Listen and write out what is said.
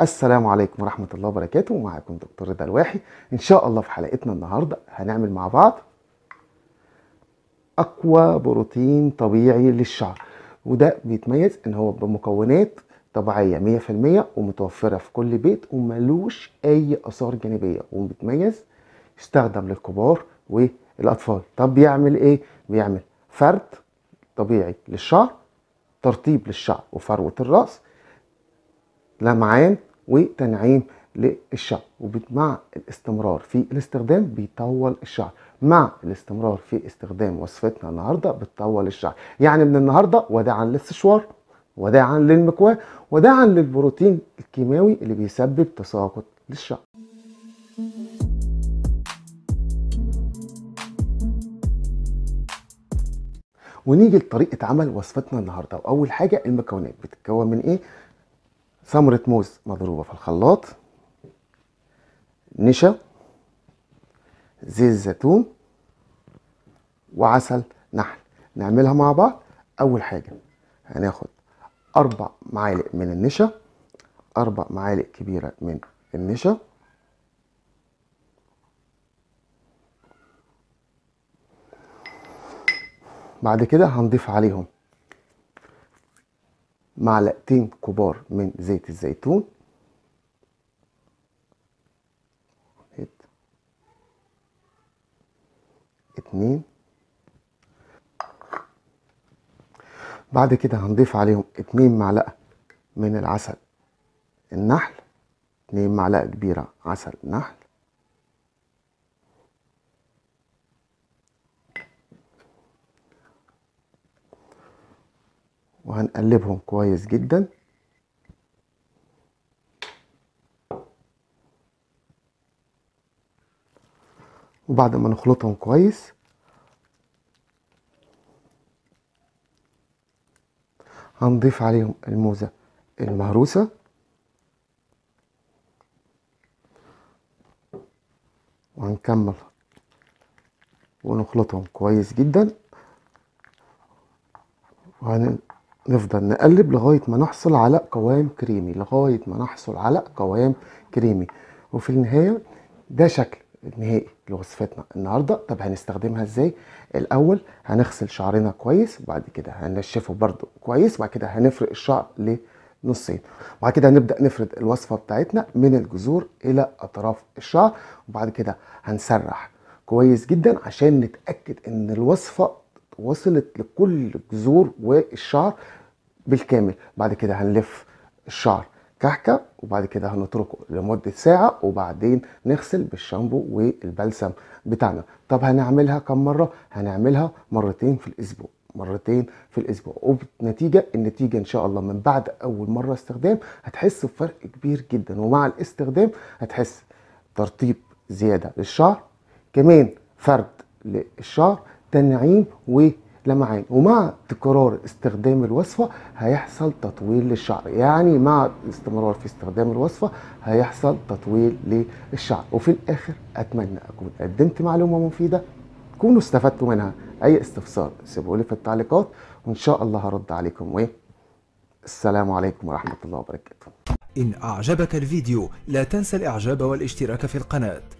السلام عليكم ورحمة الله وبركاته معاكم دكتور رضا الواحي إن شاء الله في حلقتنا النهاردة هنعمل مع بعض أقوى بروتين طبيعي للشعر وده بيتميز إن هو بمكونات طبيعية 100% ومتوفرة في كل بيت وملوش أي آثار جانبية وبيتميز يستخدم للكبار والأطفال طب بيعمل إيه؟ بيعمل فرد طبيعي للشعر ترطيب للشعر وفروة الرأس لمعان وتنعيم للشعر ومع الاستمرار في الاستخدام بيطول الشعر مع الاستمرار في استخدام وصفتنا النهارده بتطول الشعر يعني من النهارده وداعا للسشوار وداعا للمكواه وداعا للبروتين الكيماوي اللي بيسبب تساقط للشعر ونيجي لطريقه عمل وصفتنا النهارده واول حاجه المكونات بتتكون من ايه ثمرة موز مضروبة في الخلاط نشا زيت زيتون وعسل نحل نعملها مع بعض أول حاجة هناخد أربع معالق من النشا أربع معالق كبيرة من النشا بعد كده هنضيف عليهم معلقتين كبار من زيت الزيتون اتنين بعد كده هنضيف عليهم اتنين معلقة من العسل النحل اتنين معلقة كبيرة عسل نحل وهنقلبهم كويس جدا وبعد ما نخلطهم كويس هنضيف عليهم الموزة المهروسة وهنكمل ونخلطهم كويس جدا وهن نفضل نقلب لغاية ما نحصل على قوام كريمي لغاية ما نحصل على قوام كريمي وفي النهاية ده شكل النهائي لوصفتنا النهارده طب هنستخدمها ازاي الاول هنغسل شعرنا كويس وبعد كده هنشفه برده كويس وبعد كده هنفرق الشعر لنصين وبعد كده هنبدا نفرد الوصفه بتاعتنا من الجذور الى اطراف الشعر وبعد كده هنسرح كويس جدا عشان نتاكد ان الوصفه وصلت لكل جذور والشعر بالكامل بعد كده هنلف الشعر كحكه وبعد كده هنتركه لمده ساعه وبعدين نغسل بالشامبو والبلسم بتاعنا طب هنعملها كم مره هنعملها مرتين في الاسبوع مرتين في الاسبوع وبالنتيجه النتيجه ان شاء الله من بعد اول مره استخدام هتحس بفرق كبير جدا ومع الاستخدام هتحس ترطيب زياده للشعر كمان فرد للشعر تنعيم و لمعان ومع تكرار استخدام الوصفه هيحصل تطويل للشعر يعني مع الاستمرار في استخدام الوصفه هيحصل تطويل للشعر وفي الاخر اتمنى اكون قدمت معلومه مفيده تكونوا استفدتوا منها اي استفسار سيبوا لي في التعليقات وان شاء الله هرد عليكم وايه السلام عليكم ورحمه الله وبركاته ان اعجبك الفيديو لا تنسى الاعجاب والاشتراك في القناه